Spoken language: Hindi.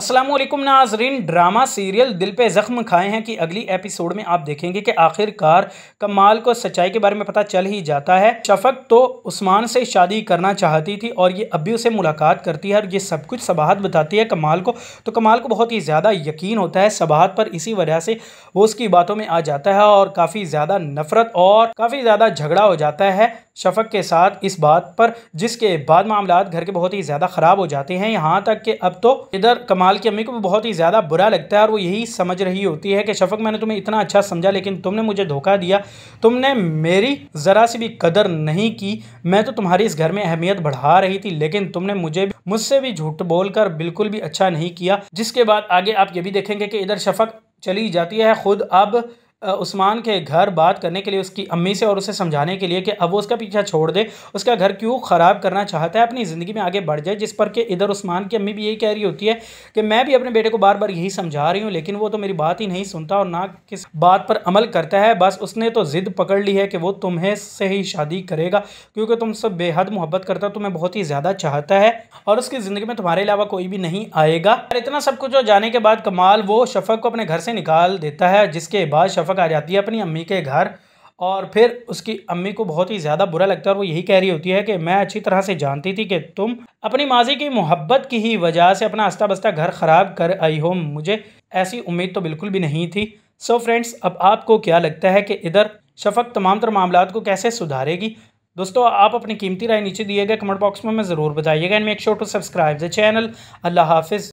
असलम नाजरीन ड्रामा सीरियल दिल पे ज़ख्म खाए हैं कि अगली एपिसोड में आप देखेंगे कि आखिरकार कमाल को सच्चाई के बारे में पता चल ही जाता है शफक तो उस्मान से शादी करना चाहती थी और ये अब भी उसे मुलाकात करती है और ये सब कुछ सबाहत बताती है कमाल को तो कमाल को बहुत ही ज़्यादा यकीन होता है सबाहत पर इसी वजह से वो उसकी बातों में आ जाता है और काफ़ी ज़्यादा नफरत और काफ़ी ज़्यादा झगड़ा हो जाता है शफक के साथ इस बात पर जिसके बाद मामला घर के बहुत ही ज़्यादा ख़राब हो जाते हैं यहाँ तक कि अब तो इधर कमाल कमाल की अम्मी को बहुत ही ज़्यादा बुरा लगता है और वो यही समझ रही होती है कि शफक मैंने तुम्हें इतना अच्छा समझा लेकिन तुमने मुझे धोखा दिया तुमने मेरी ज़रा सी भी कदर नहीं की मैं तो तुम्हारी इस घर में अहमियत बढ़ा रही थी लेकिन तुमने मुझे मुझसे भी झूठ बोलकर बिल्कुल भी अच्छा नहीं किया जिसके बाद आगे आप ये भी देखेंगे कि इधर शफक चली जाती है ख़ुद अब उस्मान के घर बात करने के लिए उसकी अम्मी से और उसे समझाने के लिए कि अब वो उसका पीछा छोड़ दे उसका घर क्यों ख़राब करना चाहता है अपनी ज़िंदगी में आगे बढ़ जाए जिस पर कि इधर उस्मान की अम्मी भी यही कह रही होती है कि मैं भी अपने बेटे को बार बार यही समझा रही हूँ लेकिन वो तो मेरी बात ही नहीं सुनता और ना किस बात पर अमल करता है बस उसने तो ज़िद पकड़ ली है कि वो तुम्हें से ही शादी करेगा क्योंकि सब बेहद मोहब्बत करता तुम्हें बहुत ही ज़्यादा चाहता है और उसकी ज़िंदगी में तुम्हारे अलावा कोई भी नहीं आएगा और इतना सब कुछ जाने के बाद कमाल वो शफक को अपने घर से निकाल देता है जिसके बाद शफक शफक आ जाती है अपनी अम्मी के घर और फिर उसकी अम्मी को बहुत ही ज़्यादा बुरा लगता है और वो यही कह रही होती है कि मैं अच्छी तरह से जानती थी कि तुम अपनी माजी की मोहब्बत की ही वजह से अपना आस्ता बस्ता घर ख़राब कर आई हो मुझे ऐसी उम्मीद तो बिल्कुल भी नहीं थी सो so फ्रेंड्स अब आपको क्या लगता है कि इधर शफक तमाम तर मामला को कैसे सुधारेगी दोस्तों आप अपनी कीमती राय नीचे दिए गए कमेंट बॉक्स में मैं ज़रूर बताइएगा and make sure to subscribe the channel अल्लाह हाफिज़